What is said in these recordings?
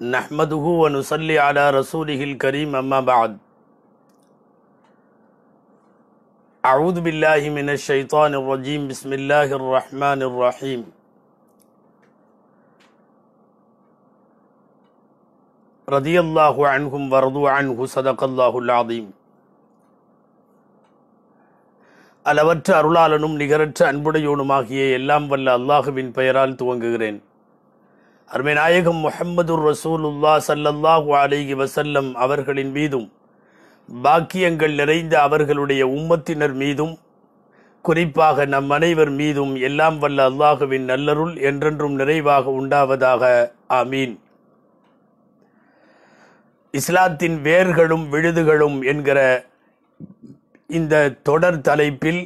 نحمده ونصلي على رسوله الكريم أما بعد أعوذ بالله من الشيطان الرجيم بسم الله الرحمن الرحيم رضي الله عنهم ورضوا عنه صدق الله العظيم அளவற்ற அருளாளனும் நிகரற்ற அன்புடையோனுமாகிய எல்லாம் வல்ல அல்லாஹுவின் பெயரால் துவங்குகிறேன் அருமைநாயகம் முஹம்மதுர் ரசூலுல்லா சல்லல்லாஹு அலிஹி வசல்லம் அவர்களின் மீதும் பாக்கியங்கள் நிறைந்த அவர்களுடைய உம்மத்தினர் மீதும் குறிப்பாக நம் அனைவர் மீதும் எல்லாம் வல்ல அல்லாஹுவின் நல்லருள் என்றென்றும் நிறைவாக உண்டாவதாக ஆமீன் இஸ்லாத்தின் வேர்களும் விழுதுகளும் என்கிற இந்த தொடர் தலைப்பில்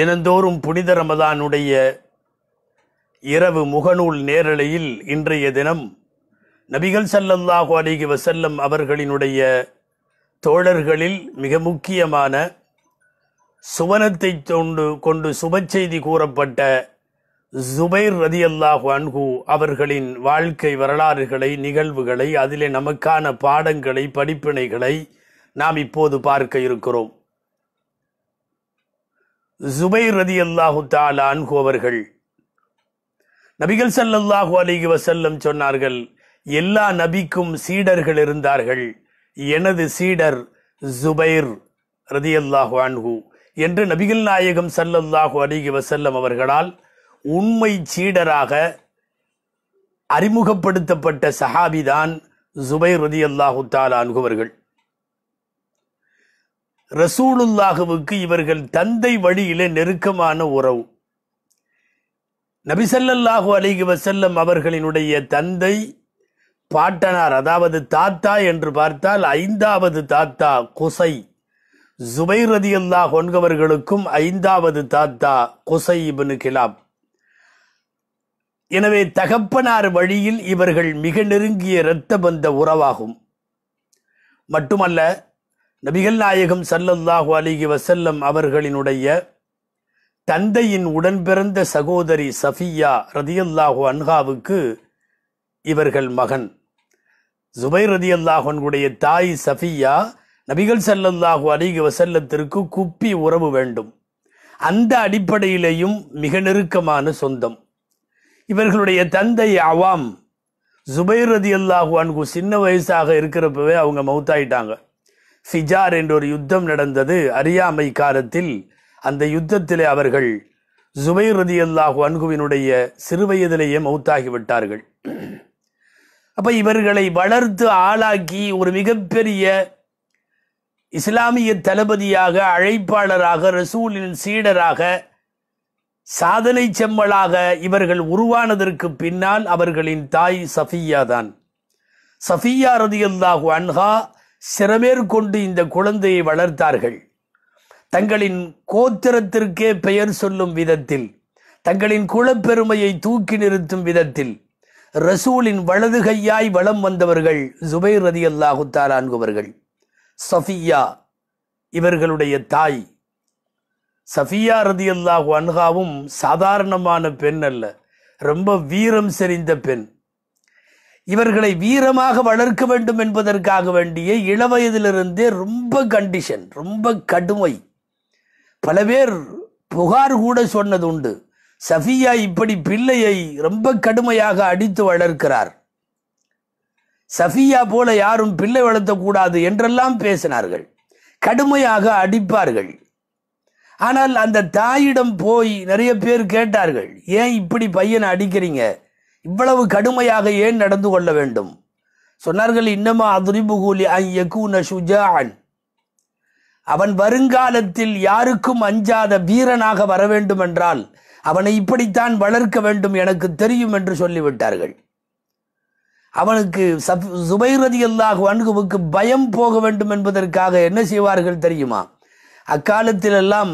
தினந்தோறும் புனித ரமதானுடைய இரவு முகநூல் நேரலையில் இன்றைய தினம் நபிகள் சல்லல்லாஹு அலிகி வசல்லம் அவர்களினுடைய தோழர்களில் மிக முக்கியமான சுவனத்தை தொண்டு கொண்டு சுப செய்தி கூறப்பட்ட ஜுபைர் ரதி அல்லாஹு அன்கு அவர்களின் வாழ்க்கை வரலாறுகளை நிகழ்வுகளை அதிலே நமக்கான பாடங்களை படிப்பினைகளை நாம் இப்போது பார்க்க இருக்கிறோம் ஜுபைர் ரதி அல்லாஹு தாலா அன்கு அவர்கள் நபிகள் சல்லல்லாஹு அலிகி வசல்லம் சொன்னார்கள் எல்லா நபிக்கும் சீடர்கள் இருந்தார்கள் எனது சீடர் ஜுபைர் ரதியல்லாஹு அன்ஹு என்று நபிகள் நாயகம் சல்லல்லாஹு அலிகி வசல்லம் அவர்களால் உண்மை சீடராக அறிமுகப்படுத்தப்பட்ட சஹாபிதான் ஜுபைர் ரதி அல்லாஹு தாலான்குவர்கள் ரசூலுல்லாஹுவுக்கு இவர்கள் தந்தை வழியிலே நெருக்கமான உறவு நபிசல்லாஹு அலிகி வசல்லம் அவர்களினுடைய தந்தை பாட்டனார் அதாவது தாத்தா என்று பார்த்தால் ஐந்தாவது தாத்தா குசை ஜுபைர் ரதி அல்லா ஒன்கவர்களுக்கும் ஐந்தாவது தாத்தா குசை இபனு கிலாப் எனவே தகப்பனார் வழியில் இவர்கள் மிக நெருங்கிய இரத்த பந்த உறவாகும் மட்டுமல்ல நபிகள் நாயகம் சல்லல்லாஹு அலிகி வசல்லம் அவர்களினுடைய தந்தையின் உடன்பிறந்த சகோதரி சஃபியா ரதியல்லாஹு அன்ஹாவுக்கு இவர்கள் மகன் ஜுபைர் ரதியல்லாஹன்குடைய தாய் சஃபியா நபிகள் சல்லல்லாஹு அலிக வசல்லத்திற்கு குப்பி உறவு வேண்டும் அந்த அடிப்படையிலேயும் மிக நெருக்கமான சொந்தம் இவர்களுடைய தந்தை அவாம் ஜுபைர் ரதி அல்லாஹு அன்கு சின்ன வயசாக இருக்கிறப்பவே அவங்க மௌத்தாயிட்டாங்க ஃபிஜார் என்ற ஒரு யுத்தம் நடந்தது அறியாமை காலத்தில் அந்த யுத்தத்திலே அவர்கள் ஜுபை ரதி அல்லாஹு அன்குவினுடைய சிறுவயதிலேயே மௌத்தாகிவிட்டார்கள் அப்போ இவர்களை வளர்த்து ஆளாக்கி ஒரு மிகப்பெரிய இஸ்லாமிய தளபதியாக அழைப்பாளராக ரசூலின் சீடராக சாதனை செம்மலாக இவர்கள் உருவானதற்கு பின்னால் அவர்களின் தாய் சஃபியா தான் சஃபியா அல்லாஹு அன்ஹா சிறமேற்கொண்டு இந்த குழந்தையை வளர்த்தார்கள் தங்களின் கோத்திரத்திற்கே பெயர் சொல்லும் விதத்தில் தங்களின் குலப்பெருமையை தூக்கி நிறுத்தும் விதத்தில் ரசூலின் வலது கையாய் வளம் வந்தவர்கள் ஜுபைர் ரதி அல்லாஹுத்தாலான்குவர்கள் சஃபியா இவர்களுடைய தாய் சஃபியா ரதி அல்லாஹு அன்ஹாவும் சாதாரணமான பெண் அல்ல ரொம்ப வீரம் செறிந்த பெண் இவர்களை வீரமாக வளர்க்க வேண்டும் என்பதற்காக வேண்டிய இளவயதிலிருந்தே ரொம்ப கண்டிஷன் ரொம்ப கடுமை பல பேர் புகார் கூட சொன்னது உண்டு சஃபியா இப்படி பிள்ளையை ரொம்ப கடுமையாக அடித்து வளர்க்கிறார் சஃபியா போல யாரும் பிள்ளை வளர்த்தக்கூடாது என்றெல்லாம் பேசினார்கள் கடுமையாக அடிப்பார்கள் ஆனால் அந்த தாயிடம் போய் நிறைய பேர் கேட்டார்கள் ஏன் இப்படி பையனை அடிக்கிறீங்க இவ்வளவு கடுமையாக ஏன் நடந்து கொள்ள வேண்டும் சொன்னார்கள் இன்னமா அதுரிபுகூலி ஐ யக்கூன ஷுஜான் அவன் வருங்காலத்தில் யாருக்கும் அஞ்சாத வீரனாக வர வேண்டும் என்றால் அவனை இப்படித்தான் வளர்க்க வேண்டும் எனக்கு தெரியும் என்று சொல்லிவிட்டார்கள் அவனுக்கு சப் சுபைரதி அல்லாஹ் அன்குவுக்கு பயம் போக வேண்டும் என்பதற்காக என்ன செய்வார்கள் தெரியுமா அக்காலத்திலெல்லாம்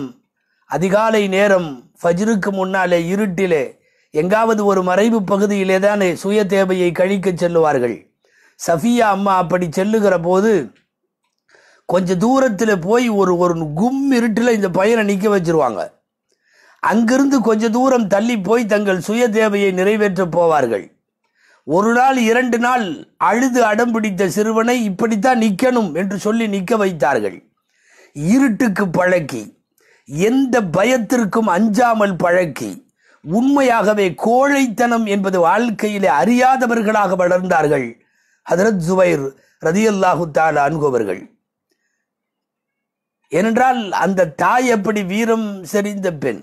அதிகாலை நேரம் ஃபஜ்ருக்கு முன்னாலே இருட்டிலே எங்காவது ஒரு மறைவு பகுதியிலே தானே சுய தேவையை கழிக்க செல்லுவார்கள் சஃபியா அம்மா அப்படி செல்லுகிற போது கொஞ்சம் தூரத்தில் போய் ஒரு ஒரு கும் இருட்டில் இந்த பையனை நிற்க வச்சுருவாங்க அங்கிருந்து கொஞ்ச தூரம் தள்ளி போய் தங்கள் சுய தேவையை நிறைவேற்றப் போவார்கள் ஒரு நாள் இரண்டு நாள் அழுது அடம் பிடித்த சிறுவனை இப்படித்தான் நிற்கணும் என்று சொல்லி நிற்க வைத்தார்கள் இருட்டுக்கு பழக்கி எந்த பயத்திற்கும் அஞ்சாமல் பழக்கி உண்மையாகவே கோழைத்தனம் என்பது வாழ்க்கையிலே அறியாதவர்களாக வளர்ந்தார்கள் ஹதரத் ஜுவைர் ரதியல்லாஹு தாலா அன்பவர்கள் ஏனென்றால் அந்த தாய் எப்படி வீரம் செறிந்த பெண்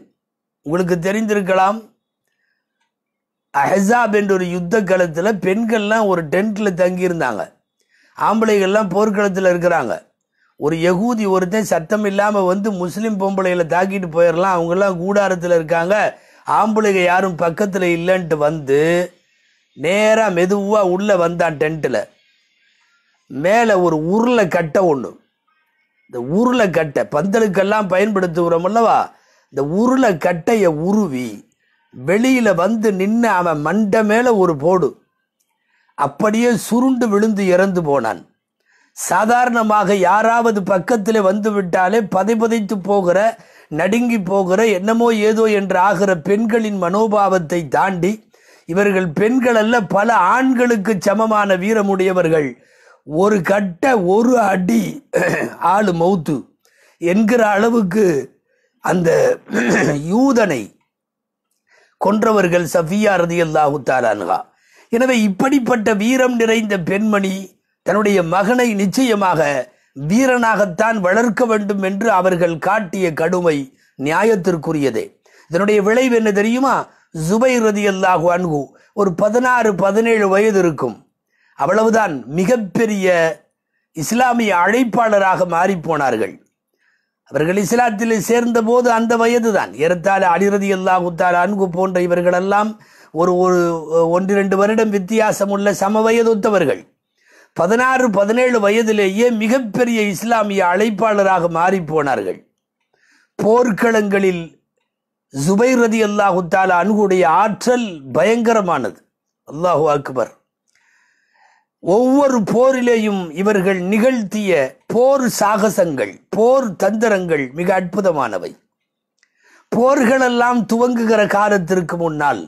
உங்களுக்கு தெரிந்திருக்கலாம் அஹாப் என்ற ஒரு யுத்த களத்தில் பெண்கள்லாம் ஒரு டென்ட்டில் தங்கியிருந்தாங்க ஆம்பளைகள்லாம் போர்க்களத்தில் இருக்கிறாங்க ஒரு யகூதி ஒருத்தன் சத்தம் இல்லாமல் வந்து முஸ்லீம் பொம்பளைகளை தாக்கிட்டு போயிடலாம் அவங்கெல்லாம் கூடாரத்தில் இருக்காங்க ஆம்பளைங்க யாரும் பக்கத்தில் இல்லைன்ட்டு வந்து நேராக மெதுவாக உள்ளே வந்தான் டென்ட்டில் மேலே ஒரு உருளை கட்ட ஒன்று இந்த உருளைக்கட்டை பந்தலுக்கெல்லாம் பயன்படுத்துகிறோம் அல்லவா இந்த உருளைக்கட்டையை உருவி வெளியில் வந்து நின்று அவன் மண்டை மேலே ஒரு போடு அப்படியே சுருண்டு விழுந்து இறந்து போனான் சாதாரணமாக யாராவது பக்கத்தில் வந்து விட்டாலே பதைபதைத்து போகிற நடுங்கி போகிற என்னமோ ஏதோ என்று ஆகிற பெண்களின் மனோபாவத்தை தாண்டி இவர்கள் பெண்கள் அல்ல பல ஆண்களுக்கு சமமான வீரமுடையவர்கள் ஒரு கட்ட ஒரு அடி ஆள் மவுத்து என்கிற அளவுக்கு அந்த யூதனை கொன்றவர்கள் சஃபியா ரதியல்லாஹு தாலானுகா எனவே இப்படிப்பட்ட வீரம் நிறைந்த பெண்மணி தன்னுடைய மகனை நிச்சயமாக வீரனாகத்தான் வளர்க்க வேண்டும் என்று அவர்கள் காட்டிய கடுமை நியாயத்திற்குரியதே இதனுடைய விளைவு என்ன தெரியுமா ஜுபை ரதியல் அல்லாஹு அன்கு ஒரு பதினாறு பதினேழு வயது இருக்கும் அவ்வளவுதான் மிகப்பெரிய இஸ்லாமிய அழைப்பாளராக மாறி போனார்கள் அவர்கள் இஸ்லாத்தில் சேர்ந்த போது அந்த வயது தான் அழிரதி அலிரதி அல்லாஹுத்தால் அன்கு போன்ற இவர்களெல்லாம் ஒரு ஒரு ஒன்று ரெண்டு வருடம் வித்தியாசம் உள்ள சம வயதுத்தவர்கள் பதினாறு பதினேழு வயதிலேயே மிகப்பெரிய இஸ்லாமிய அழைப்பாளராக மாறி போனார்கள் போர்க்களங்களில் ஜுபைர் ரதி அல்லாஹுத்தால அணுகுடைய ஆற்றல் பயங்கரமானது அல்லாஹு அக்பர் ஒவ்வொரு போரிலேயும் இவர்கள் நிகழ்த்திய போர் சாகசங்கள் போர் தந்திரங்கள் மிக அற்புதமானவை போர்களெல்லாம் துவங்குகிற காலத்திற்கு முன்னால்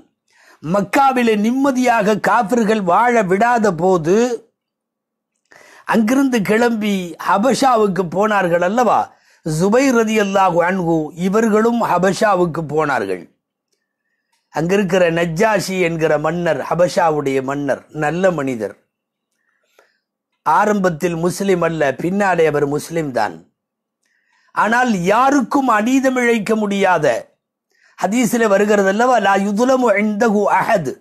மக்காவிலே நிம்மதியாக காபிர்கள் வாழ விடாத போது அங்கிருந்து கிளம்பி ஹபஷாவுக்கு போனார்கள் அல்லவா சுபை ரதி அல்லாஹு அன்கு இவர்களும் ஹபஷாவுக்கு போனார்கள் அங்கிருக்கிற நஜ்ஜாஷி என்கிற மன்னர் ஹபஷாவுடைய மன்னர் நல்ல மனிதர் ஆரம்பத்தில் முஸ்லிம் அல்ல பின்னாலே அவர் முஸ்லிம் தான் ஆனால் யாருக்கும் அநீதம் இழைக்க முடியாத ஹதீஸில் வருகிறது அல்லவா லா யுதுலமு ஐந்தகு அஹது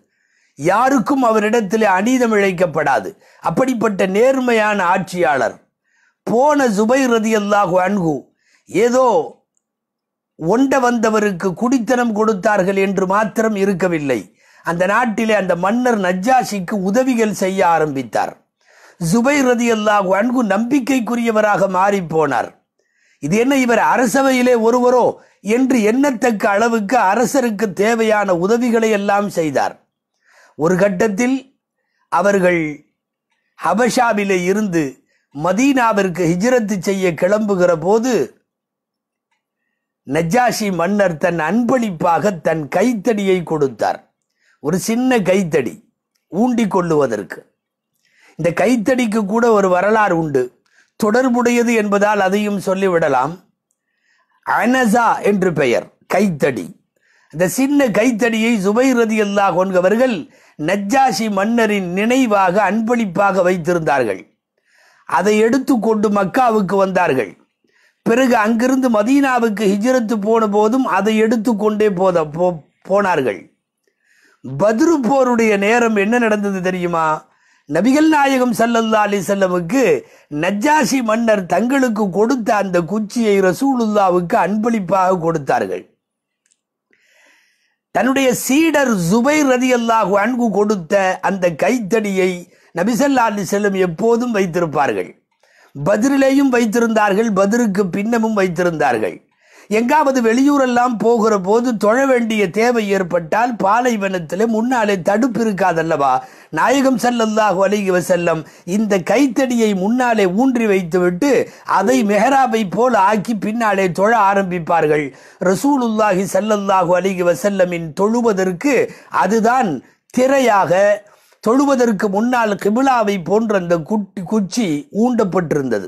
யாருக்கும் அவரிடத்தில் அநீதம் இழைக்கப்படாது அப்படிப்பட்ட நேர்மையான ஆட்சியாளர் போன ஜுபை ரதி அல்லாஹு அன்கு ஏதோ ஒண்ட வந்தவருக்கு குடித்தனம் கொடுத்தார்கள் என்று மாத்திரம் இருக்கவில்லை அந்த நாட்டிலே அந்த மன்னர் நஜ்ஜாஷிக்கு உதவிகள் செய்ய ஆரம்பித்தார் ஜுபை ரதி அல்லாஹ் அன்பு நம்பிக்கைக்குரியவராக மாறி போனார் இது என்ன இவர் அரசவையிலே ஒருவரோ என்று எண்ணத்தக்க அளவுக்கு அரசருக்கு தேவையான உதவிகளை எல்லாம் செய்தார் ஒரு கட்டத்தில் அவர்கள் ஹபஷாவிலே இருந்து மதீனாவிற்கு ஹிஜ்ரத்து செய்ய கிளம்புகிற போது நஜாஷி மன்னர் தன் அன்பளிப்பாக தன் கைத்தடியை கொடுத்தார் ஒரு சின்ன கைத்தடி ஊண்டிக் கொள்ளுவதற்கு இந்த கைத்தடிக்கு கூட ஒரு வரலாறு உண்டு தொடர்புடையது என்பதால் அதையும் சொல்லிவிடலாம் அனசா என்று பெயர் கைத்தடி இந்த சின்ன கைத்தடியை சுபை ரதி அல்லா கொன்கவர்கள் நஜ்ஜாஷி மன்னரின் நினைவாக அன்பளிப்பாக வைத்திருந்தார்கள் அதை எடுத்துக்கொண்டு மக்காவுக்கு வந்தார்கள் பிறகு அங்கிருந்து மதீனாவுக்கு ஹிஜ்ரத்து போன போதும் அதை எடுத்துக்கொண்டே போத போனார்கள் பத்ரு போருடைய நேரம் என்ன நடந்தது தெரியுமா நபிகள் நாயகம் சல்லல்லா அலி செல்லமுக்கு நஜ்ஜாசி மன்னர் தங்களுக்கு கொடுத்த அந்த குச்சியை ரசூலுல்லாவுக்கு அன்பளிப்பாக கொடுத்தார்கள் தன்னுடைய சீடர் ஜுபைர் ரதி அல்லாஹு அன்பு கொடுத்த அந்த கைத்தடியை நபிசல்லா அலி செல்லம் எப்போதும் வைத்திருப்பார்கள் பதிரிலேயும் வைத்திருந்தார்கள் பதிருக்கு பின்னமும் வைத்திருந்தார்கள் எங்காவது வெளியூரெல்லாம் போகிற போது தொழ வேண்டிய தேவை ஏற்பட்டால் பாலைவனத்தில் முன்னாலே தடுப்பு இருக்காதல்லவா நாயகம் செல்லல்லாஹு அலிகி வசல்லம் இந்த கைத்தடியை முன்னாலே ஊன்றி வைத்துவிட்டு அதை மெஹராபை போல் ஆக்கி பின்னாலே தொழ ஆரம்பிப்பார்கள் ரசூலுல்லாஹி செல்லல்லாஹு அலிகி வசல்லமின் தொழுவதற்கு அதுதான் திரையாக தொழுவதற்கு முன்னால் கிபிலாவை போன்ற அந்த குட்டி குச்சி ஊண்டப்பட்டிருந்தது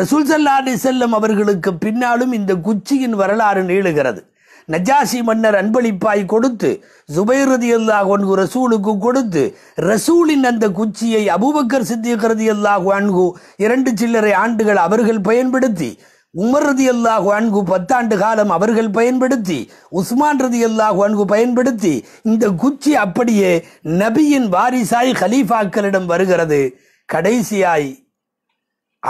ரசூல் சல்லா அலி செல்லம் அவர்களுக்கு பின்னாலும் இந்த குச்சியின் வரலாறு நீளுகிறது நஜாசி மன்னர் அன்பளிப்பாய் கொடுத்து சுபைருதி அல்லாஹ் அன்கு ரசூலுக்கு கொடுத்து ரசூலின் அந்த குச்சியை அபூபக்கர் சித்திகிறது அல்லாஹ் அன்கு இரண்டு சில்லறை ஆண்டுகள் அவர்கள் பயன்படுத்தி உமர் ரதி அல்லாஹ் அன்கு பத்தாண்டு காலம் அவர்கள் பயன்படுத்தி உஸ்மான் ரதி அல்லாஹ் அன்கு பயன்படுத்தி இந்த குச்சி அப்படியே நபியின் வாரிசாய் ஹலீஃபாக்களிடம் வருகிறது கடைசியாய்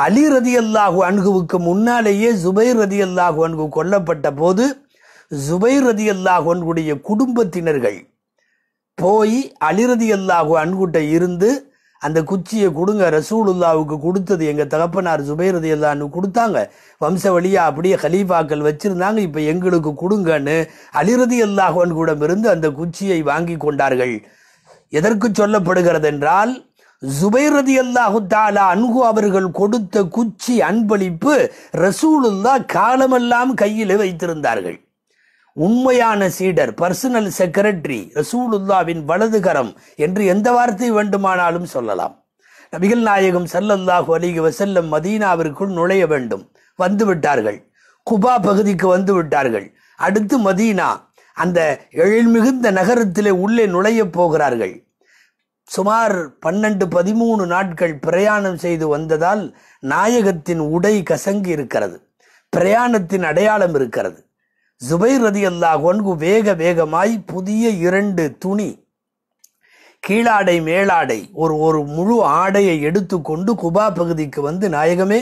அலி ரதி அல்லாஹு அணுகுவுக்கு முன்னாலேயே ஜுபைர் ரதி அல்லாஹு அணுகு கொல்லப்பட்ட போது ஜுபைர் ரதி அல்லாஹு அன்புடைய குடும்பத்தினர்கள் போய் அலி ரதி அல்லாஹு அன்குட்ட இருந்து அந்த குச்சியை கொடுங்க ரசூலுல்லாவுக்கு கொடுத்தது எங்கள் தகப்பனார் ஜுபைர் ரதி அல்லான்னு கொடுத்தாங்க வம்ச வழியாக அப்படியே ஹலீஃபாக்கள் வச்சுருந்தாங்க இப்போ எங்களுக்கு கொடுங்கன்னு அலிரதி அல்லாஹ் அன்குடமிருந்து அந்த குச்சியை வாங்கி கொண்டார்கள் எதற்கு சொல்லப்படுகிறது என்றால் ஜுபைரதி அல்லாஹு தாலா அன்கு அவர்கள் கொடுத்த குச்சி அன்பளிப்பு ரசூலுல்லா காலமெல்லாம் கையில் வைத்திருந்தார்கள் உண்மையான சீடர் பர்சனல் செக்ரட்டரி ரசூலுல்லாவின் வலதுகரம் என்று எந்த வார்த்தை வேண்டுமானாலும் சொல்லலாம் நபிகள் நாயகம் சல்லல்லாஹு அலிக வசல்லம் மதீனாவிற்குள் நுழைய வேண்டும் வந்து விட்டார்கள் குபா பகுதிக்கு வந்து விட்டார்கள் அடுத்து மதீனா அந்த எழில்மிகுந்த நகரத்திலே உள்ளே நுழைய போகிறார்கள் சுமார் பன்னெண்டு பதிமூணு நாட்கள் பிரயாணம் செய்து வந்ததால் நாயகத்தின் உடை கசங்கி இருக்கிறது பிரயாணத்தின் அடையாளம் இருக்கிறது ஜுபைர் ரதி அல்லாஹ் வேக வேகமாய் புதிய இரண்டு துணி கீழாடை மேலாடை ஒரு ஒரு முழு ஆடையை எடுத்துக்கொண்டு குபா பகுதிக்கு வந்து நாயகமே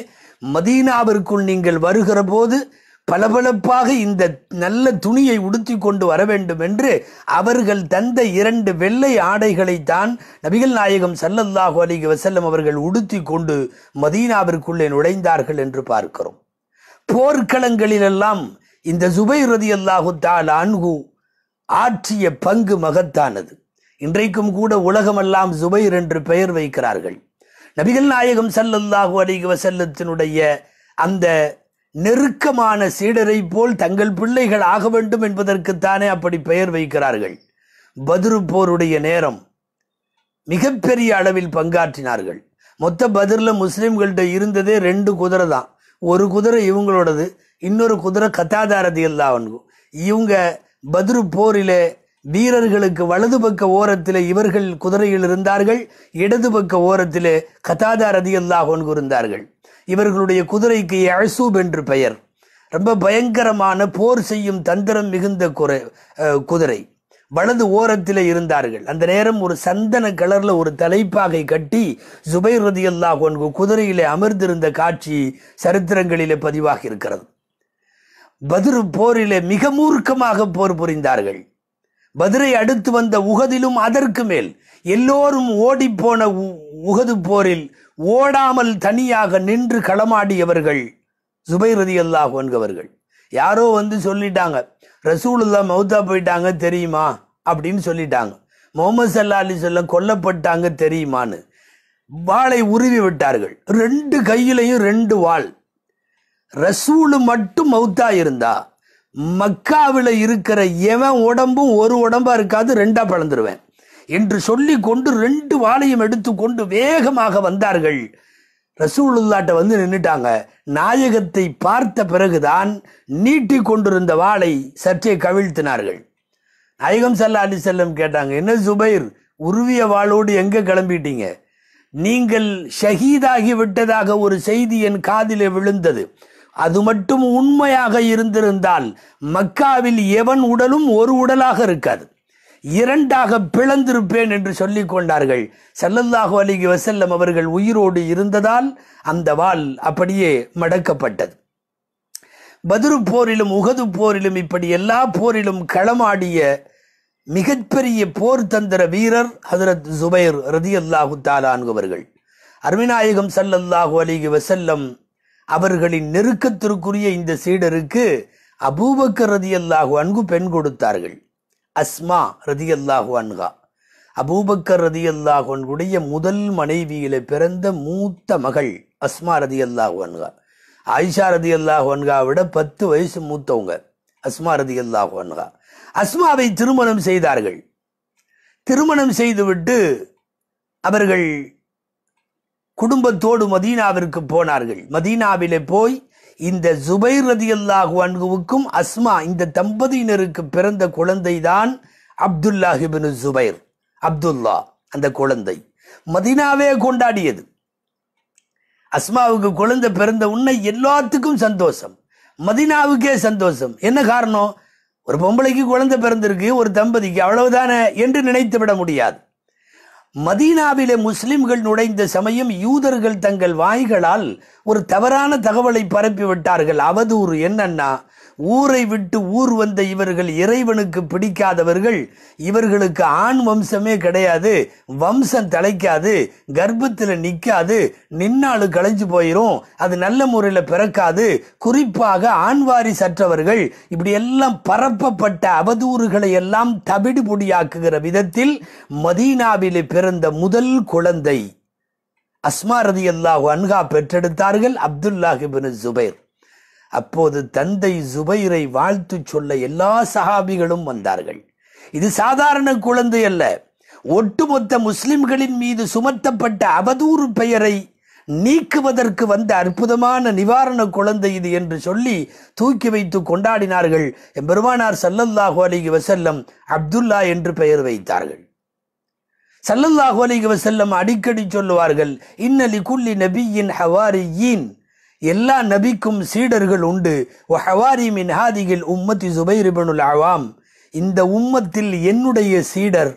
மதீனாவிற்குள் நீங்கள் வருகிற போது பளபளப்பாக இந்த நல்ல துணியை உடுத்தி கொண்டு வர வேண்டும் என்று அவர்கள் தந்த இரண்டு வெள்ளை ஆடைகளைத்தான் நபிகள் நாயகம் சல்லல்லாஹு அலிக வசல்லம் அவர்கள் உடுத்தி கொண்டு மதீனாவிற்குள்ளே நுழைந்தார்கள் என்று பார்க்கிறோம் போர்க்களங்களிலெல்லாம் இந்த சுபை ரதி அல்லாஹு தால் அன்கு ஆற்றிய பங்கு மகத்தானது இன்றைக்கும் கூட உலகமெல்லாம் சுபைர் என்று பெயர் வைக்கிறார்கள் நபிகள் நாயகம் சல்லல்லாஹு அலிக வசல்லத்தினுடைய அந்த நெருக்கமான சீடரை போல் தங்கள் பிள்ளைகள் ஆக வேண்டும் என்பதற்குத்தானே அப்படி பெயர் வைக்கிறார்கள் பதிரு போருடைய நேரம் மிகப்பெரிய அளவில் பங்காற்றினார்கள் மொத்த பதிரில் முஸ்லீம்கள்கிட்ட இருந்ததே ரெண்டு குதிரை தான் ஒரு குதிரை இவங்களோடது இன்னொரு குதிரை கத்தாதாரதி எல்லாம் இவங்க பதிரு போரிலே வீரர்களுக்கு வலது பக்க ஓரத்தில் இவர்கள் குதிரையில் இருந்தார்கள் இடது பக்க ஓரத்தில் கதாதாரதி தான் இருந்தார்கள் இவர்களுடைய குதிரைக்கு அசூப் என்று பெயர் ரொம்ப பயங்கரமான போர் செய்யும் தந்திரம் மிகுந்த குறை குதிரை வலது ஓரத்தில் இருந்தார்கள் அந்த நேரம் ஒரு சந்தன கலரில் ஒரு தலைப்பாகை கட்டி ஜுபைர் ரதியல்லா ஒன்று குதிரையிலே அமர்ந்திருந்த காட்சி சரித்திரங்களிலே பதிவாக இருக்கிறது பதிரு போரிலே மிக மூர்க்கமாக போர் புரிந்தார்கள் பதிரை அடுத்து வந்த உகதிலும் அதற்கு மேல் எல்லோரும் ஓடிப்போன உகது போரில் ஓடாமல் தனியாக நின்று களமாடியவர்கள் ரதி அல்லாஹ் என்கவர்கள் யாரோ வந்து சொல்லிட்டாங்க ரசூலுல்லா மௌத்தா போயிட்டாங்க தெரியுமா அப்படின்னு சொல்லிட்டாங்க முகமது சல்லா அலி சொல்ல கொல்லப்பட்டாங்க தெரியுமான்னு வாளை உருவி விட்டார்கள் ரெண்டு கையிலையும் ரெண்டு வாள் ரசூலு மட்டும் மௌத்தா இருந்தா மக்காவில் இருக்கிற எவன் உடம்பும் ஒரு உடம்பா இருக்காது ரெண்டா பழந்துருவேன் என்று சொல்லி கொண்டு ரெண்டு வாளையும் எடுத்துக்கொண்டு வேகமாக வந்தார்கள் ரசூலுல்லாட்ட வந்து நின்றுட்டாங்க நாயகத்தை பார்த்த பிறகுதான் நீட்டி கொண்டிருந்த வாளை சற்றே கவிழ்த்தினார்கள் நாயகம் சல்லா அலி செல்லம் கேட்டாங்க என்ன சுபைர் உருவிய வாளோடு எங்கே கிளம்பிட்டீங்க நீங்கள் ஷஹீதாகி விட்டதாக ஒரு செய்தி என் காதிலே விழுந்தது அது மட்டும் உண்மையாக இருந்திருந்தால் மக்காவில் எவன் உடலும் ஒரு உடலாக இருக்காது இரண்டாக பிளந்திருப்பேன் என்று சொல்லி கொண்டார்கள் சல்லல்லாஹு அலிகி வசல்லம் அவர்கள் உயிரோடு இருந்ததால் அந்த வால் அப்படியே மடக்கப்பட்டது பதுரு போரிலும் உகது போரிலும் இப்படி எல்லா போரிலும் களமாடிய மிகப்பெரிய போர் தந்திர வீரர் ஹதரத் ஜுபைர் ரதி அல்லாஹு தாலான்குவர்கள் அருமிநாயகம் சல்லல்லாஹு அலிகி வசல்லம் அவர்களின் நெருக்கத்திற்குரிய இந்த சீடருக்கு அபூபக்கர் ரதி அல்லாஹு அன்பு பெண் கொடுத்தார்கள் அஸ்மா ரதி அல்லாஹு அன்ஹா அபூபக்கர் ரதி அல்லாஹன்குடைய முதல் மனைவியில பிறந்த மூத்த மகள் அஸ்மா ரதி அல்லாஹு அன்ஹா ஆயிஷா ரதி அல்லாஹு அன்ஹா விட பத்து வயசு மூத்தவங்க அஸ்மா ரதி அல்லாஹு அன்ஹா அஸ்மாவை திருமணம் செய்தார்கள் திருமணம் செய்துவிட்டு அவர்கள் குடும்பத்தோடு மதீனாவிற்கு போனார்கள் மதீனாவிலே போய் இந்த ஜுபைர் ரதி அல்லாஹு அஸ்மா இந்த தம்பதியினருக்கு பிறந்த குழந்தை தான் அப்துல்லாஹிபின் ஜுபைர் அப்துல்லா அந்த குழந்தை மதினாவே கொண்டாடியது அஸ்மாவுக்கு குழந்தை பிறந்த உன்னை எல்லாத்துக்கும் சந்தோஷம் மதினாவுக்கே சந்தோஷம் என்ன காரணம் ஒரு பொம்பளைக்கு குழந்தை பிறந்திருக்கு ஒரு தம்பதிக்கு அவ்வளவுதானே என்று நினைத்து விட முடியாது மதீனாவிலே முஸ்லிம்கள் நுழைந்த சமயம் யூதர்கள் தங்கள் வாய்களால் ஒரு தவறான தகவலை பரப்பிவிட்டார்கள் அவதூறு என்னன்னா ஊரை விட்டு ஊர் வந்த இவர்கள் இறைவனுக்கு பிடிக்காதவர்கள் இவர்களுக்கு ஆண் வம்சமே கிடையாது வம்சம் தலைக்காது கர்ப்பத்தில் நிற்காது நின்னாலும் களைஞ்சு போயிடும் அது நல்ல முறையில் பிறக்காது குறிப்பாக ஆண்வாரி சற்றவர்கள் இப்படி எல்லாம் பரப்பப்பட்ட அவதூறுகளை எல்லாம் தபிடுபொடியாக்குகிற விதத்தில் மதீனாவிலே பிறந்த முதல் குழந்தை அஸ்மாரதி அல்லாஹ் அன்கா அன்ஹா பெற்றெடுத்தார்கள் அப்துல்லாஹிபின் ஜுபைர் அப்போது தந்தை ஜுபைரை வாழ்த்து சொல்ல எல்லா சஹாபிகளும் வந்தார்கள் இது சாதாரண குழந்தை அல்ல ஒட்டுமொத்த முஸ்லிம்களின் மீது சுமத்தப்பட்ட அவதூறு பெயரை நீக்குவதற்கு வந்த அற்புதமான நிவாரண குழந்தை இது என்று சொல்லி தூக்கி வைத்து கொண்டாடினார்கள் எம்பெருமானார் சல்லல்லாஹு அலிகி வசல்லம் அப்துல்லா என்று பெயர் வைத்தார்கள் சல்லல்லாஹு அலிகி வசல்லம் அடிக்கடி சொல்லுவார்கள் இன்னலி குல்லி நபியின் ஹவாரி ஈன் எல்லா நபிக்கும் சீடர்கள் உண்டு ஒஹவாரி மின் ஹாதிகில் உம்மத்தி ஜுபைர் இபனுல் அவாம் இந்த உம்மத்தில் என்னுடைய சீடர்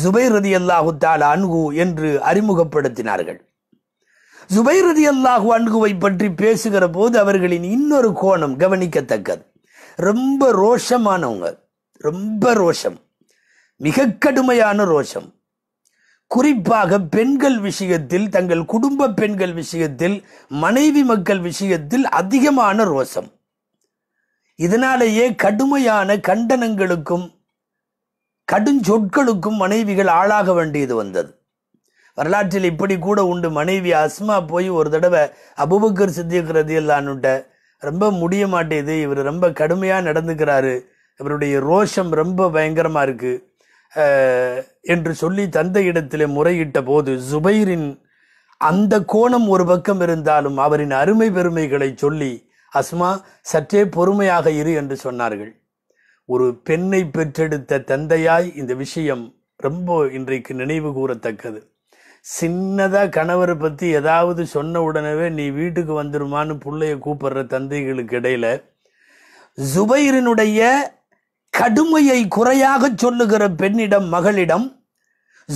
ஜுபைர் ரதி அல்லாஹு தால் அன்கு என்று அறிமுகப்படுத்தினார்கள் ஜுபைர் ரதி அல்லாஹு அன்குவை பற்றி பேசுகிற போது அவர்களின் இன்னொரு கோணம் கவனிக்கத்தக்கது ரொம்ப ரோஷமானவங்க ரொம்ப ரோஷம் மிக கடுமையான ரோஷம் குறிப்பாக பெண்கள் விஷயத்தில் தங்கள் குடும்ப பெண்கள் விஷயத்தில் மனைவி மக்கள் விஷயத்தில் அதிகமான ரோசம் இதனாலேயே கடுமையான கண்டனங்களுக்கும் கடுஞ்சொற்களுக்கும் மனைவிகள் ஆளாக வேண்டியது வந்தது வரலாற்றில் இப்படி கூட உண்டு மனைவி அஸ்மா போய் ஒரு தடவை அபுபக்கர் சித்திக்கிறது இல்லான்னுட்ட ரொம்ப முடிய மாட்டேது இவர் ரொம்ப கடுமையாக நடந்துக்கிறாரு இவருடைய ரோஷம் ரொம்ப பயங்கரமாக இருக்குது என்று சொல்லி தந்தையிடத்திலே முறையிட்ட போது ஜுபைரின் அந்த கோணம் ஒரு பக்கம் இருந்தாலும் அவரின் அருமை பெருமைகளை சொல்லி அஸ்மா சற்றே பொறுமையாக இரு என்று சொன்னார்கள் ஒரு பெண்ணை பெற்றெடுத்த தந்தையாய் இந்த விஷயம் ரொம்ப இன்றைக்கு நினைவு கூறத்தக்கது சின்னதாக கணவரை பற்றி ஏதாவது சொன்ன உடனே நீ வீட்டுக்கு வந்துருமான்னு பிள்ளைய கூப்பிடுற தந்தைகளுக்கு இடையில ஜுபைரினுடைய கடுமையை குறையாக சொல்லுகிற பெண்ணிடம் மகளிடம்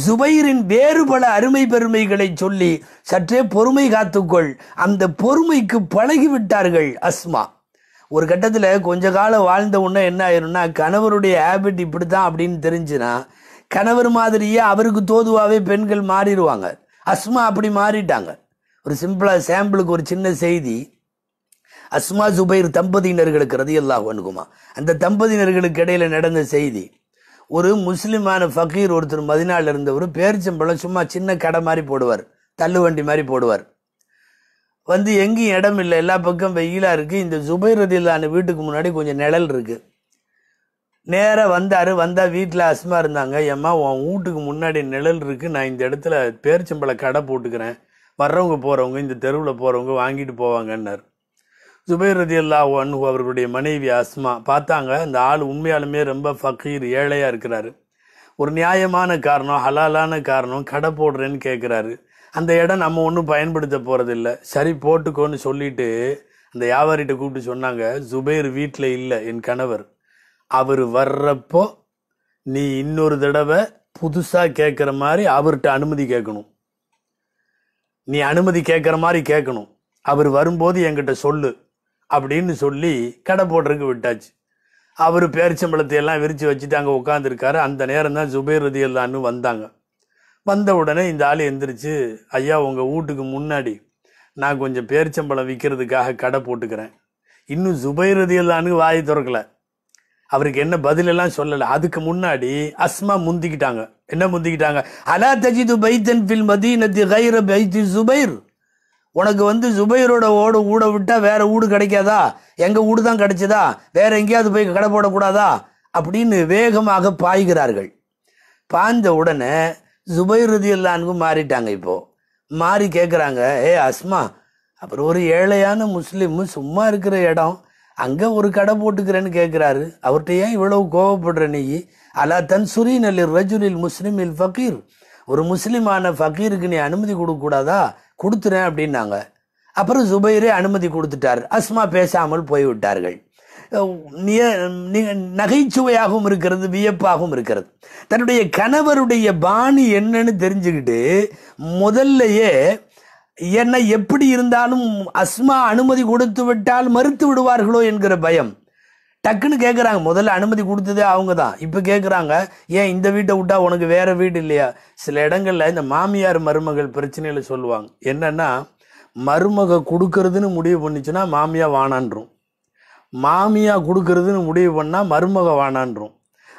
சுபைரின் வேறு பல அருமை பெருமைகளை சொல்லி சற்றே பொறுமை காத்துக்கொள் அந்த பொறுமைக்கு பழகிவிட்டார்கள் அஸ்மா ஒரு கட்டத்தில் கொஞ்ச காலம் வாழ்ந்த உடனே என்ன ஆயிரும்னா கணவருடைய ஹேபிட் இப்படி தான் அப்படின்னு தெரிஞ்சுனா கணவர் மாதிரியே அவருக்கு தோதுவாகவே பெண்கள் மாறிடுவாங்க அஸ்மா அப்படி மாறிட்டாங்க ஒரு சிம்பிளாக சாம்பிளுக்கு ஒரு சின்ன செய்தி அஸ்மா ஜுபைர் தம்பதியினர்களுக்கு ரதி அல்லாஹ் அந்த தம்பதியினர்களுக்கு இடையில நடந்த செய்தி ஒரு முஸ்லிமான ஃபக்கீர் ஒருத்தர் மதினாவில் இருந்தவர் பேரிச்சம்பழம் சும்மா சின்ன கடை மாதிரி போடுவார் தள்ளுவண்டி மாதிரி போடுவார் வந்து எங்கேயும் இடம் இல்லை எல்லா பக்கம் வெயிலாக இருக்குது இந்த ஜுபைர் ரதில்லான வீட்டுக்கு முன்னாடி கொஞ்சம் நிழல் இருக்குது நேராக வந்தார் வந்தால் வீட்டில் அஸ்மா இருந்தாங்க ஏம்மா உன் வீட்டுக்கு முன்னாடி நிழல் இருக்குது நான் இந்த இடத்துல பேரிச்சம்பழம் கடை போட்டுக்கிறேன் வர்றவங்க போகிறவங்க இந்த தெருவில் போகிறவங்க வாங்கிட்டு போவாங்கன்னார் ஜுபைர் ரதி அல்லாஹ் அன்ஹு அவர்களுடைய மனைவி அஸ்மா பார்த்தாங்க இந்த ஆள் உண்மையாலுமே ரொம்ப ஃபக்கீர் ஏழையாக இருக்கிறாரு ஒரு நியாயமான காரணம் ஹலாலான காரணம் கடை போடுறேன்னு கேட்குறாரு அந்த இடம் நம்ம ஒன்றும் பயன்படுத்த போகிறதில்ல சரி போட்டுக்கோன்னு சொல்லிட்டு அந்த வியாபாரிகிட்ட கூப்பிட்டு சொன்னாங்க ஜுபைர் வீட்டில் இல்லை என் கணவர் அவர் வர்றப்போ நீ இன்னொரு தடவை புதுசாக கேட்குற மாதிரி அவர்கிட்ட அனுமதி கேட்கணும் நீ அனுமதி கேட்குற மாதிரி கேட்கணும் அவர் வரும்போது என்கிட்ட சொல்லு அப்படின்னு சொல்லி கடை போடுறதுக்கு விட்டாச்சு அவர் பேரிச்சம்பளத்தை எல்லாம் விரித்து வச்சுட்டு அங்கே உட்காந்துருக்காரு அந்த நேரம் தான் சுபேர் ரதியல்லான்னு வந்தாங்க வந்த உடனே இந்த ஆள் எந்திரிச்சு ஐயா உங்கள் வீட்டுக்கு முன்னாடி நான் கொஞ்சம் பேரிச்சம்பளம் விற்கிறதுக்காக கடை போட்டுக்கிறேன் இன்னும் ஜுபைர் ரதியல்லான்னு வாய் திறக்கலை அவருக்கு என்ன பதிலெல்லாம் சொல்லலை அதுக்கு முன்னாடி அஸ்மா முந்திக்கிட்டாங்க என்ன முந்திக்கிட்டாங்க அலா தஜிது பைத்தன் ஃபில் மதீனத்தி கைர பைத்தி சுபைர் உனக்கு வந்து ஜுபைரோட ஓடு ஊட விட்டால் வேற ஊடு கிடைக்காதா எங்கள் ஊடு தான் கிடைச்சதா வேற எங்கேயாவது போய் கடை போடக்கூடாதா அப்படின்னு வேகமாக பாய்கிறார்கள் பாய்ந்த உடனே ஜுபைர் ரதியுல்லானுக்கும் மாறிட்டாங்க இப்போது மாறி கேட்குறாங்க ஏ அஸ்மா அப்புறம் ஒரு ஏழையான முஸ்லீம் சும்மா இருக்கிற இடம் அங்கே ஒரு கடை போட்டுக்கிறேன்னு கேட்குறாரு அவர்கிட்ட ஏன் இவ்வளவு கோவப்படுற நீ அலா தன் சுரீன் அலி ரஜுலில் முஸ்லீம் இல் ஃபக்கீர் ஒரு முஸ்லீமான ஃபக்கீருக்கு நீ அனுமதி கொடுக்கக்கூடாதா கொடுத்துறேன் அப்படின்னாங்க அப்புறம் சுபைரே அனுமதி கொடுத்துட்டார் அஸ்மா பேசாமல் போய்விட்டார்கள் நகைச்சுவையாகவும் இருக்கிறது வியப்பாகவும் இருக்கிறது தன்னுடைய கணவருடைய பாணி என்னன்னு தெரிஞ்சுக்கிட்டு முதல்லையே என்னை எப்படி இருந்தாலும் அஸ்மா அனுமதி கொடுத்து விட்டால் மறுத்து விடுவார்களோ என்கிற பயம் டக்குன்னு கேட்குறாங்க முதல்ல அனுமதி கொடுத்ததே அவங்க தான் இப்போ கேட்குறாங்க ஏன் இந்த வீட்டை விட்டால் உனக்கு வேறு வீடு இல்லையா சில இடங்களில் இந்த மாமியார் மருமகள் பிரச்சனையில் சொல்லுவாங்க என்னென்னா மருமக கொடுக்கறதுன்னு முடிவு பண்ணிச்சுன்னா மாமியா வானான்றோம் மாமியா கொடுக்கறதுன்னு முடிவு பண்ணால் மருமக வானான்றோம்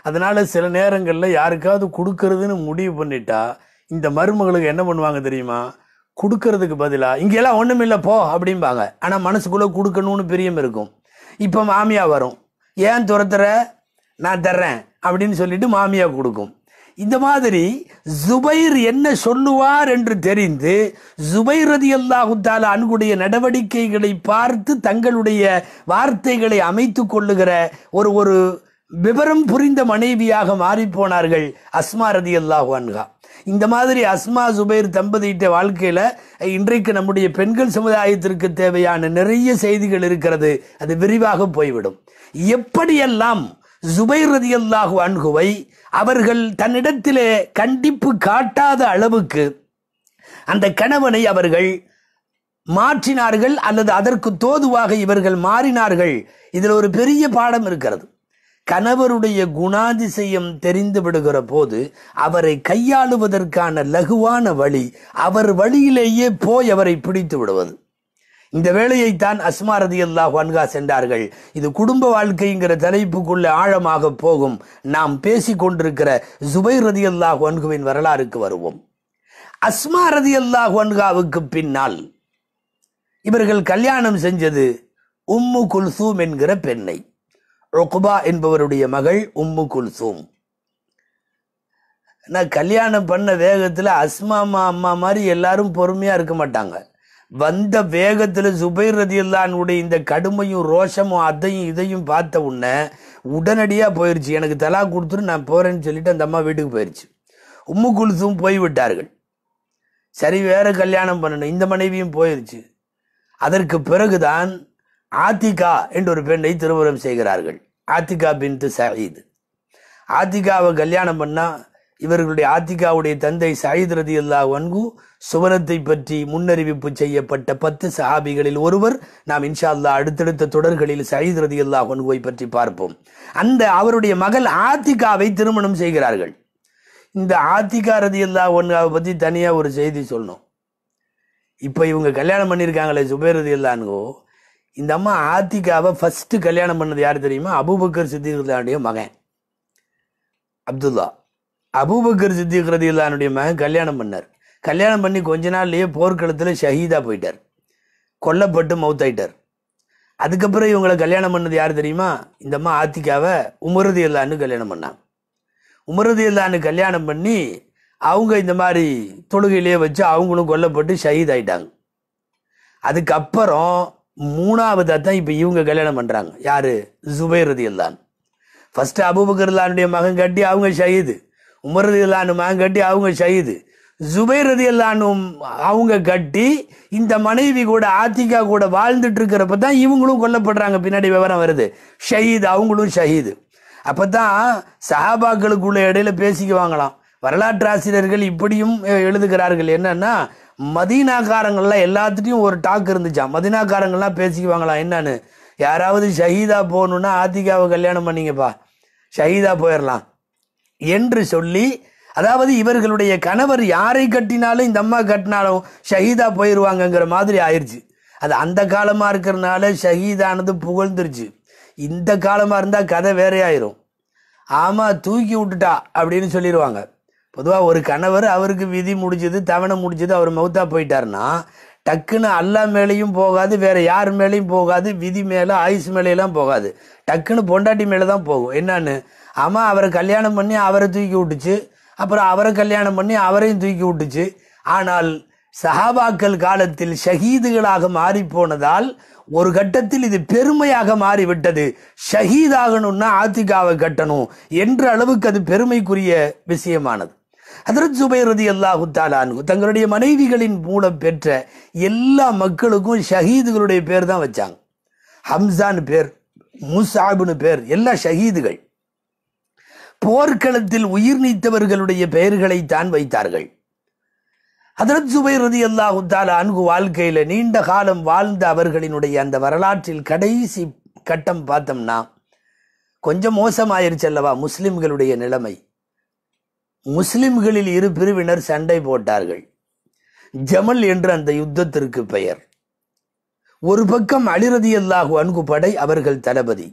அதனால் சில நேரங்களில் யாருக்காவது கொடுக்கறதுன்னு முடிவு பண்ணிட்டா இந்த மருமகளுக்கு என்ன பண்ணுவாங்க தெரியுமா கொடுக்கறதுக்கு பதிலாக இங்கெல்லாம் ஒன்றும் இல்லை போ அப்படிம்பாங்க ஆனால் மனசுக்குள்ளே கொடுக்கணும்னு பிரியம் இருக்கும் இப்போ மாமியா வரும் ஏன் துரத்துற நான் தர்றேன் அப்படின்னு சொல்லிட்டு மாமியா கொடுக்கும் இந்த மாதிரி ஜுபைர் என்ன சொல்லுவார் என்று தெரிந்து ஜுபைர் ரதி அல்லாஹுத்தால நடவடிக்கைகளை பார்த்து தங்களுடைய வார்த்தைகளை அமைத்து கொள்ளுகிற ஒரு ஒரு விவரம் புரிந்த மனைவியாக மாறிப்போனார்கள் அஸ்மா ரதி அல்லாஹான்கா இந்த மாதிரி அஸ்மா சுபைர் தம்பதியிட்ட வாழ்க்கையில் இன்றைக்கு நம்முடைய பெண்கள் சமுதாயத்திற்கு தேவையான நிறைய செய்திகள் இருக்கிறது அது விரிவாக போய்விடும் எப்படியெல்லாம் ஜுபைர் ரதி அல்லாஹு அன்குவை அவர்கள் தன்னிடத்திலே கண்டிப்பு காட்டாத அளவுக்கு அந்த கணவனை அவர்கள் மாற்றினார்கள் அல்லது அதற்கு தோதுவாக இவர்கள் மாறினார்கள் இதில் ஒரு பெரிய பாடம் இருக்கிறது கணவருடைய குணாதிசயம் தெரிந்து விடுகிற போது அவரை கையாளுவதற்கான லகுவான வழி அவர் வழியிலேயே போய் அவரை பிடித்து விடுவது இந்த வேலையைத்தான் அஸ்மாரதி அல்லா வன்கா சென்றார்கள் இது குடும்ப வாழ்க்கைங்கிற தலைப்புக்குள்ள ஆழமாக போகும் நாம் பேசிக்கொண்டிருக்கிற ஜுபை ரதி அல்லாஹ் வன்குவின் வரலாறுக்கு வருவோம் அஸ்மா ரதி அல்லாஹ் வன்காவுக்கு பின்னால் இவர்கள் கல்யாணம் செஞ்சது உம்மு குல்சூம் என்கிற பெண்ணை ருக்குபா என்பவருடைய மகள் உம்மு குல்சூம் நான் கல்யாணம் பண்ண வேகத்தில் அஸ்மாமா அம்மா மாதிரி எல்லாரும் பொறுமையாக இருக்க மாட்டாங்க வந்த வேகத்தில் சுபைர் ரதியுல்லானுடைய இந்த கடுமையும் ரோஷமும் அதையும் இதையும் பார்த்த உடனே உடனடியாக போயிடுச்சு எனக்கு தலா கொடுத்துட்டு நான் போகிறேன்னு சொல்லிட்டு அந்த அம்மா வீட்டுக்கு போயிடுச்சு உம்மு குலுசும் போய்விட்டார்கள் சரி வேறு கல்யாணம் பண்ணணும் இந்த மனைவியும் போயிடுச்சு அதற்கு பிறகுதான் ஆத்திகா என்ற ஒரு பெண்ணை திருமணம் செய்கிறார்கள் ஆத்திகா பின் சயீத் ஆத்திகாவை கல்யாணம் பண்ணால் இவர்களுடைய ஆத்திகாவுடைய தந்தை சயீத் ரதி அல்லா வன்கு சுவனத்தை பற்றி முன்னறிவிப்பு செய்யப்பட்ட பத்து சஹாபிகளில் ஒருவர் நாம் இன்ஷா அல்லா அடுத்தடுத்த தொடர்களில் சயீத் ரதி அல்லா வன்குவை பற்றி பார்ப்போம் அந்த அவருடைய மகள் ஆத்திகாவை திருமணம் செய்கிறார்கள் இந்த ஆத்திகா ரதி அல்லா ஒன்காவை பற்றி தனியாக ஒரு செய்தி சொல்லணும் இப்போ இவங்க கல்யாணம் பண்ணியிருக்காங்களே சுபேர் ரதி அல்லான்கோ இந்த அம்மா ஆத்திகாவை ஃபஸ்ட்டு கல்யாணம் பண்ணது யார் தெரியுமா அபுபக்கர் சித்திகரதிலானுடைய மகன் அப்துல்லா அபுபக்கர் சித்திகரதிலானுடைய மகன் கல்யாணம் பண்ணார் கல்யாணம் பண்ணி கொஞ்ச நாள்லேயே போர்க்களத்தில் ஷஹீதாக போயிட்டார் கொல்லப்பட்டு மவுத்தாயிட்டார் அதுக்கப்புறம் இவங்களை கல்யாணம் பண்ணது யார் தெரியுமா இந்த அம்மா ஆத்திகாவை உமரது இல்லான்னு கல்யாணம் பண்ணாங்க உமரது இல்லான்னு கல்யாணம் பண்ணி அவங்க இந்த மாதிரி தொழுகையிலே வச்சு அவங்களும் கொல்லப்பட்டு ஷஹீத் ஆயிட்டாங்க அதுக்கப்புறம் மூணாவதாக தான் இப்போ இவங்க கல்யாணம் பண்ணுறாங்க யார் ஜுபைர் ரதியல்லான் ஃபஸ்ட்டு அபுபக்கர்லானுடைய மகன் கட்டி அவங்க ஷஹீது உமர் ரதியல்லானு மகன் கட்டி அவங்க ஷஹீது ஜுபைர் ரதியல்லானும் அவங்க கட்டி இந்த மனைவி கூட ஆத்திகா கூட வாழ்ந்துட்டு இருக்கிறப்ப தான் இவங்களும் கொல்லப்படுறாங்க பின்னாடி விவரம் வருது ஷயீது அவங்களும் ஷஹீது அப்போ தான் சஹாபாக்களுக்குள்ள இடையில பேசிக்குவாங்களாம் வரலாற்று ஆசிரியர்கள் இப்படியும் எழுதுகிறார்கள் என்னன்னா மதீனாக்காரங்கள்லாம் எல்லாத்துட்டையும் ஒரு டாக் இருந்துச்சா மதீனாக்காரங்கள்லாம் பேசிக்குவாங்களாம் என்னன்னு யாராவது ஷஹீதா போகணுன்னா ஆத்திகாவை கல்யாணம் பண்ணிங்கப்பா ஷஹீதா போயிடலாம் என்று சொல்லி அதாவது இவர்களுடைய கணவர் யாரை கட்டினாலும் இந்த அம்மா கட்டினாலும் ஷஹீதா போயிடுவாங்கங்கிற மாதிரி ஆயிடுச்சு அது அந்த காலமாக இருக்கிறனால ஷஹீதானது புகழ்ந்துருச்சு இந்த காலமாக இருந்தால் கதை வேறையாயிரும் ஆமாம் தூக்கி விட்டுட்டா அப்படின்னு சொல்லிடுவாங்க பொதுவாக ஒரு கணவர் அவருக்கு விதி முடிஞ்சது தவணை முடிஞ்சது அவர் மௌத்தா போயிட்டார்னா டக்குன்னு அல்லா மேலேயும் போகாது வேறு யார் மேலேயும் போகாது விதி மேலே ஆயுஷ் மேலேலாம் போகாது டக்குன்னு பொண்டாட்டி மேலே தான் போகும் என்னான்னு ஆமாம் அவரை கல்யாணம் பண்ணி அவரை தூக்கி விட்டுச்சு அப்புறம் அவரை கல்யாணம் பண்ணி அவரையும் தூக்கி விட்டுச்சு ஆனால் சஹாபாக்கள் காலத்தில் ஷஹீதுகளாக மாறி போனதால் ஒரு கட்டத்தில் இது பெருமையாக மாறிவிட்டது ஷஹீதாகணும்னா ஆத்திகாவை கட்டணும் என்ற அளவுக்கு அது பெருமைக்குரிய விஷயமானது ஹதரத் ஜுபைர் ரதி அல்லாஹு தாலானு தங்களுடைய மனைவிகளின் மூலம் பெற்ற எல்லா மக்களுக்கும் ஷஹீதுகளுடைய பேர் தான் வச்சாங்க ஹம்சான் பேர் முசாபுன்னு பேர் எல்லா ஷஹீதுகள் போர்க்களத்தில் உயிர் நீத்தவர்களுடைய பெயர்களை தான் வைத்தார்கள் ஹதரத் ஜுபைர் ரதி அல்லாஹு தாலா அன்கு வாழ்க்கையில் நீண்ட காலம் வாழ்ந்த அவர்களினுடைய அந்த வரலாற்றில் கடைசி கட்டம் பார்த்தோம்னா கொஞ்சம் மோசமாயிருச்சல்லவா முஸ்லிம்களுடைய நிலைமை முஸ்லிம்களில் இரு பிரிவினர் சண்டை போட்டார்கள் ஜமல் என்று அந்த யுத்தத்திற்கு பெயர் ஒரு பக்கம் அலிரதி அல்லாஹு அன்கு படை அவர்கள் தளபதி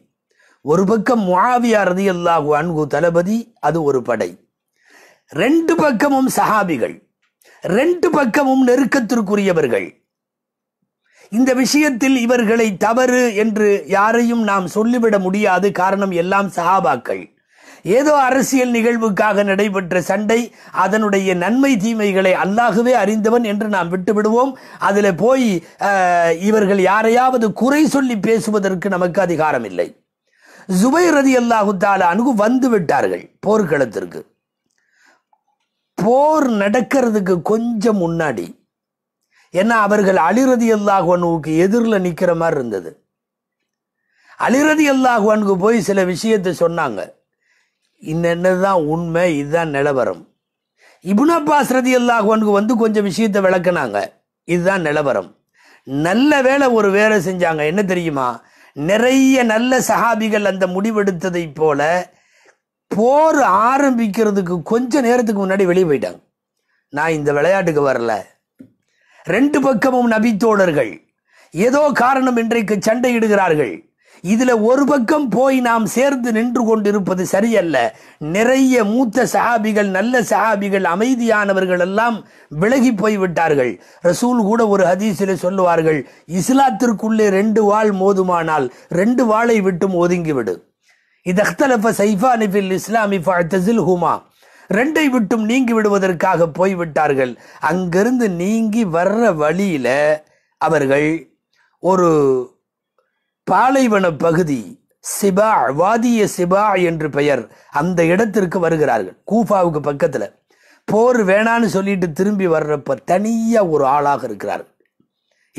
ஒரு பக்கம் முவாவியா ரதி அல்லாஹு அன்கு தளபதி அது ஒரு படை ரெண்டு பக்கமும் சஹாபிகள் ரெண்டு பக்கமும் நெருக்கத்திற்குரியவர்கள் இந்த விஷயத்தில் இவர்களை தவறு என்று யாரையும் நாம் சொல்லிவிட முடியாது காரணம் எல்லாம் சஹாபாக்கள் ஏதோ அரசியல் நிகழ்வுக்காக நடைபெற்ற சண்டை அதனுடைய நன்மை தீமைகளை அல்லாகவே அறிந்தவன் என்று நாம் விட்டுவிடுவோம் அதில் போய் இவர்கள் யாரையாவது குறை சொல்லி பேசுவதற்கு நமக்கு அதிகாரம் இல்லை ஜுபை ரதி அல்லாஹுத்தால அணுகு வந்து விட்டார்கள் போர்க்களத்திற்கு போர் நடக்கிறதுக்கு கொஞ்சம் முன்னாடி ஏன்னா அவர்கள் அலிரதி அணுவுக்கு எதிரில் நிற்கிற மாதிரி இருந்தது அலிரதி அணுகு போய் சில விஷயத்தை சொன்னாங்க இன்னென்ன தான் உண்மை இதுதான் நிலவரம் இபுன் அப்பாஸ் ரதி வந்து கொஞ்சம் விஷயத்தை விளக்குனாங்க இதுதான் நிலவரம் நல்ல வேலை ஒரு வேலை செஞ்சாங்க என்ன தெரியுமா நிறைய நல்ல சஹாபிகள் அந்த முடிவெடுத்ததை போல போர் ஆரம்பிக்கிறதுக்கு கொஞ்ச நேரத்துக்கு முன்னாடி வெளியே போயிட்டாங்க நான் இந்த விளையாட்டுக்கு வரல ரெண்டு பக்கமும் நபித்தோழர்கள் ஏதோ காரணம் இன்றைக்கு சண்டையிடுகிறார்கள் இதில் ஒரு பக்கம் போய் நாம் சேர்ந்து நின்று கொண்டிருப்பது சரியல்ல நிறைய மூத்த சஹாபிகள் நல்ல சஹாபிகள் அமைதியானவர்கள் எல்லாம் விலகி போய்விட்டார்கள் ரசூல் கூட ஒரு ஹதீஸில் சொல்லுவார்கள் இஸ்லாத்திற்குள்ளே ரெண்டு வாள் மோதுமானால் ரெண்டு வாளை விட்டும் ஒதுங்கிவிடு இதஹ்தலஃப சைஃபா நிபில் இஸ்லாமி ஹுமா ரெண்டை விட்டும் நீங்கி விடுவதற்காக போய்விட்டார்கள் அங்கிருந்து நீங்கி வர்ற வழியில் அவர்கள் ஒரு பாலைவன பகுதி சிபா வாதிய சிபா என்று பெயர் அந்த இடத்திற்கு வருகிறார்கள் கூஃபாவுக்கு பக்கத்தில் போர் வேணான்னு சொல்லிட்டு திரும்பி வர்றப்ப தனியாக ஒரு ஆளாக இருக்கிறார்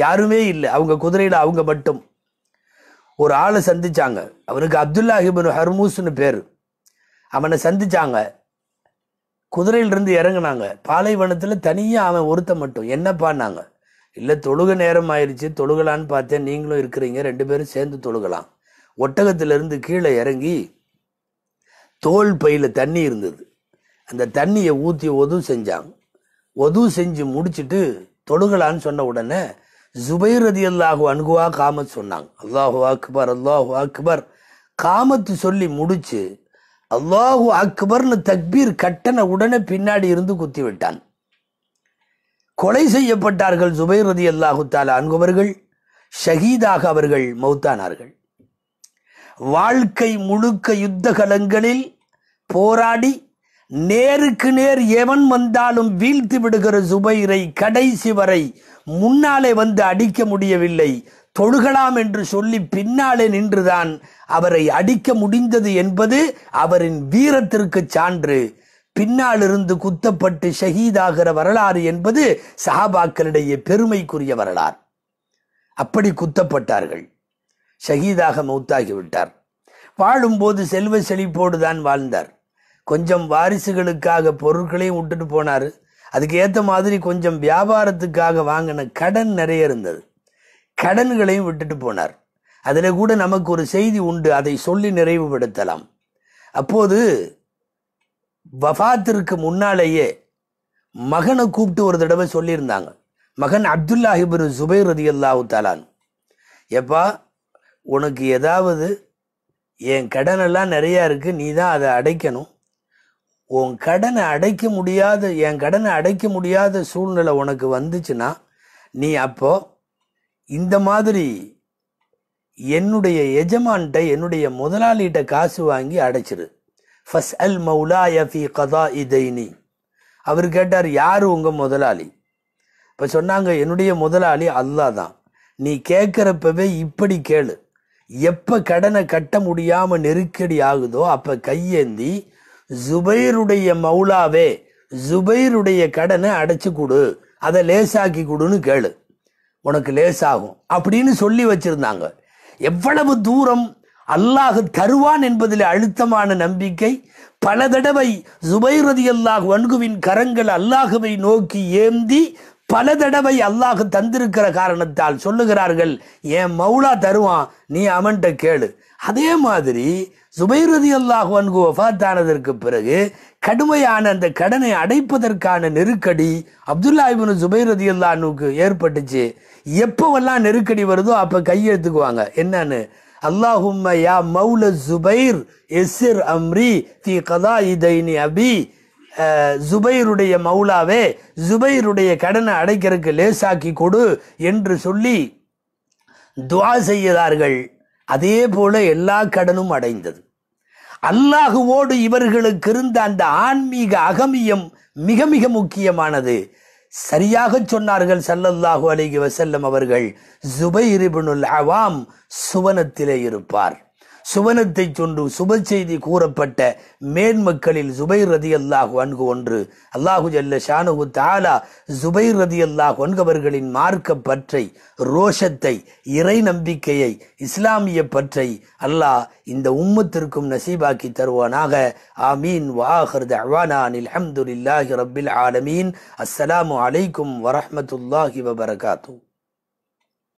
யாருமே இல்லை அவங்க குதிரையில் அவங்க மட்டும் ஒரு ஆளை சந்திச்சாங்க அவனுக்கு அப்துல்லாஹிபன் ஹர்மூஸ்னு பேர் அவனை சந்திச்சாங்க குதிரையிலிருந்து இறங்கினாங்க பாலைவனத்தில் தனியாக அவன் ஒருத்த மட்டும் என்ன பண்ணாங்க இல்லை தொழுக நேரம் ஆயிடுச்சு தொழுகலான்னு பார்த்தேன் நீங்களும் இருக்கிறீங்க ரெண்டு பேரும் சேர்ந்து தொழுகலாம் ஒட்டகத்திலிருந்து கீழே இறங்கி தோல் பையில் தண்ணி இருந்தது அந்த தண்ணியை ஊற்றி ஒது செஞ்சாங்க ஒது செஞ்சு முடிச்சுட்டு தொழுகலான்னு சொன்ன உடனே ஜுபைர் ரதி அல்லாஹு அனுகுவா காமத் சொன்னாங்க அல்லாஹு அக்பர் அல்லாஹு அக்பர் காமத்து சொல்லி முடிச்சு அல்லாஹு அக்பர்னு தக்பீர் கட்டண உடனே பின்னாடி இருந்து குத்தி விட்டான் கொலை செய்யப்பட்டார்கள் சுபைர் ரதி அல்லாஹுத்தால அன்பவர்கள் ஷஹீதாக அவர்கள் மௌத்தானார்கள் வாழ்க்கை முழுக்க யுத்த கலங்களில் போராடி நேருக்கு நேர் எவன் வந்தாலும் வீழ்த்தி விடுகிற சுபைரை கடைசி வரை முன்னாலே வந்து அடிக்க முடியவில்லை தொழுகலாம் என்று சொல்லி பின்னாலே நின்றுதான் அவரை அடிக்க முடிந்தது என்பது அவரின் வீரத்திற்கு சான்று பின்னாலிருந்து குத்தப்பட்டு ஷஹீதாகிற வரலாறு என்பது சஹாபாக்களிடையே பெருமைக்குரிய வரலாறு அப்படி குத்தப்பட்டார்கள் ஷஹீதாக மௌத்தாகிவிட்டார் வாழும்போது செல்வ செழிப்போடு தான் வாழ்ந்தார் கொஞ்சம் வாரிசுகளுக்காக பொருட்களையும் விட்டுட்டு போனார் அதுக்கு ஏற்ற மாதிரி கொஞ்சம் வியாபாரத்துக்காக வாங்கின கடன் நிறைய இருந்தது கடன்களையும் விட்டுட்டு போனார் அதில் கூட நமக்கு ஒரு செய்தி உண்டு அதை சொல்லி நிறைவுபடுத்தலாம் அப்போது வஃபாத்திற்கு முன்னாலேயே மகனை கூப்பிட்டு ஒரு தடவை சொல்லியிருந்தாங்க மகன் அப்துல்லா சுபை சுபைர் ரதி அல்லாஹு தாலான் எப்பா உனக்கு ஏதாவது என் கடனெல்லாம் நிறையா இருக்குது நீ தான் அதை அடைக்கணும் உன் கடனை அடைக்க முடியாத என் கடனை அடைக்க முடியாத சூழ்நிலை உனக்கு வந்துச்சுன்னா நீ அப்போ இந்த மாதிரி என்னுடைய எஜமான்கிட்ட என்னுடைய முதலாளிகிட்ட காசு வாங்கி அடைச்சிரு ஃபஸ் அல் மௌலாய ஃபி கதா இதைனி அவர் கேட்டார் யார் உங்கள் முதலாளி இப்போ சொன்னாங்க என்னுடைய முதலாளி அல்லா தான் நீ கேட்குறப்பவே இப்படி கேளு எப்போ கடனை கட்ட முடியாமல் நெருக்கடி ஆகுதோ அப்போ கையேந்தி ஜுபைருடைய மௌலாவே ஜுபைருடைய கடனை அடைச்சி கொடு அதை லேசாக்கி கொடுன்னு கேளு உனக்கு லேசாகும் அப்படின்னு சொல்லி வச்சுருந்தாங்க எவ்வளவு தூரம் அல்லாஹு தருவான் என்பதில் அழுத்தமான நம்பிக்கை பல தடவை ஜுபைரதி அல்லாஹ் வன்குவின் கரங்கள் அல்லாஹுவை நோக்கி ஏந்தி பல தடவை அல்லாஹ் தந்திருக்கிற காரணத்தால் சொல்லுகிறார்கள் என் மௌலா தருவான் நீ அவன்கிட்ட கேளு அதே மாதிரி சுபைரதி அல்லாஹ் அன்கு ஒஃபாத்தானதற்கு பிறகு கடுமையான அந்த கடனை அடைப்பதற்கான நெருக்கடி அப்துல்லா இபின் சுபைரதி அல்லானுக்கு ஏற்பட்டுச்சு எப்போவெல்லாம் நெருக்கடி வருதோ அப்போ கையெழுத்துக்குவாங்க என்னன்னு அல்லாஹும்ம யா மௌல ஜுபைர் எஸ்ஸிர் அம்ரி தி கதா இதைனி அபி ஜுபைருடைய மௌலாவே ஜுபைருடைய கடனை அடைக்கிறதுக்கு லேசாக்கி கொடு என்று சொல்லி துவா செய்கிறார்கள் அதே போல எல்லா கடனும் அடைந்தது அல்லாஹுவோடு இவர்களுக்கு இருந்த அந்த ஆன்மீக அகமியம் மிக மிக முக்கியமானது சரியாக சொன்னார்கள் சல்லல்லாஹு அலிகி வசல்லம் அவர்கள் இரிபுனுல் அவாம் சுவனத்திலே இருப்பார் சுவனத்தை சொன்று சுப செய்தி கூறப்பட்ட மேன்மக்களில் சுபை ரதி அல்லாஹு அன்கு ஒன்று அல்லாஹு ஜல்ல ஷானுகு தாலா சுபை ரதி அல்லாஹ் ஒன்கவர்களின் மார்க்க பற்றை ரோஷத்தை இறை நம்பிக்கையை இஸ்லாமிய பற்றை அல்லாஹ் இந்த உம்மத்திற்கும் நசீபாக்கி தருவானாக ஆமீன் வாஹர்த அவானானில் அஹமதுல்லாஹி ரபில் ஆலமீன் அஸ்ஸலாமு அலைக்கும் வரஹமத்துல்லாஹி வபரகாத்தூ